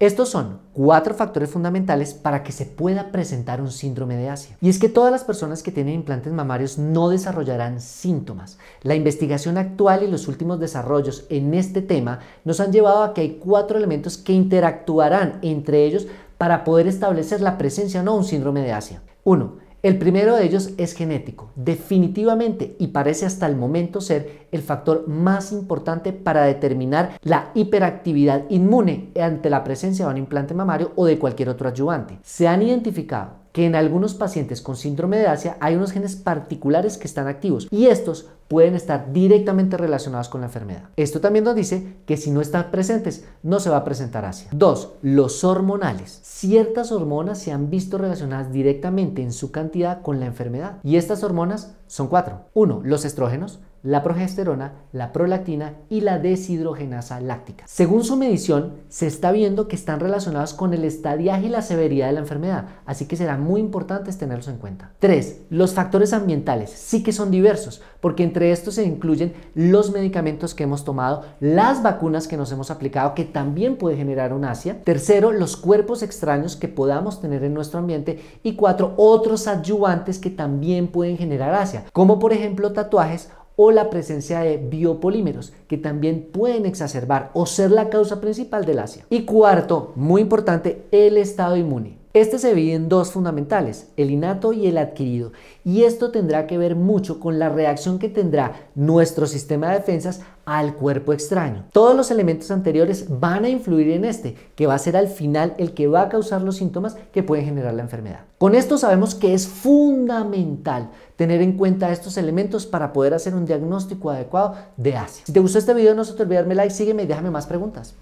Estos son cuatro factores fundamentales para que se pueda presentar un síndrome de Asia. Y es que todas las personas que tienen implantes mamarios no desarrollarán síntomas. La investigación actual y los últimos desarrollos en este tema nos han llevado a que hay cuatro elementos que interactuarán entre ellos para poder establecer la presencia o no un síndrome de Asia. Uno, El primero de ellos es genético. Definitivamente, y parece hasta el momento ser, el factor más importante para determinar la hiperactividad inmune ante la presencia de un implante mamario o de cualquier otro ayudante Se han identificado que en algunos pacientes con síndrome de Asia hay unos genes particulares que están activos y estos pueden estar directamente relacionados con la enfermedad. Esto también nos dice que si no están presentes, no se va a presentar Asia. 2. Los hormonales. Ciertas hormonas se han visto relacionadas directamente en su cantidad con la enfermedad y estas hormonas son cuatro. Uno, Los estrógenos la progesterona, la prolactina y la deshidrogenasa láctica. Según su medición, se está viendo que están relacionados con el estadiaje y la severidad de la enfermedad, así que será muy importante tenerlos en cuenta. 3. Los factores ambientales sí que son diversos, porque entre estos se incluyen los medicamentos que hemos tomado, las vacunas que nos hemos aplicado, que también puede generar un asia. Tercero, los cuerpos extraños que podamos tener en nuestro ambiente. Y cuatro, otros adyuvantes que también pueden generar asia, como por ejemplo tatuajes o la presencia de biopolímeros, que también pueden exacerbar o ser la causa principal del Asia. Y cuarto, muy importante, el estado inmune. Este se divide en dos fundamentales, el innato y el adquirido, y esto tendrá que ver mucho con la reacción que tendrá nuestro sistema de defensas al cuerpo extraño. Todos los elementos anteriores van a influir en este, que va a ser al final el que va a causar los síntomas que pueden generar la enfermedad. Con esto sabemos que es fundamental tener en cuenta estos elementos para poder hacer un diagnóstico adecuado de Asia. Si te gustó este video no se te olvide darme like, sígueme y déjame más preguntas.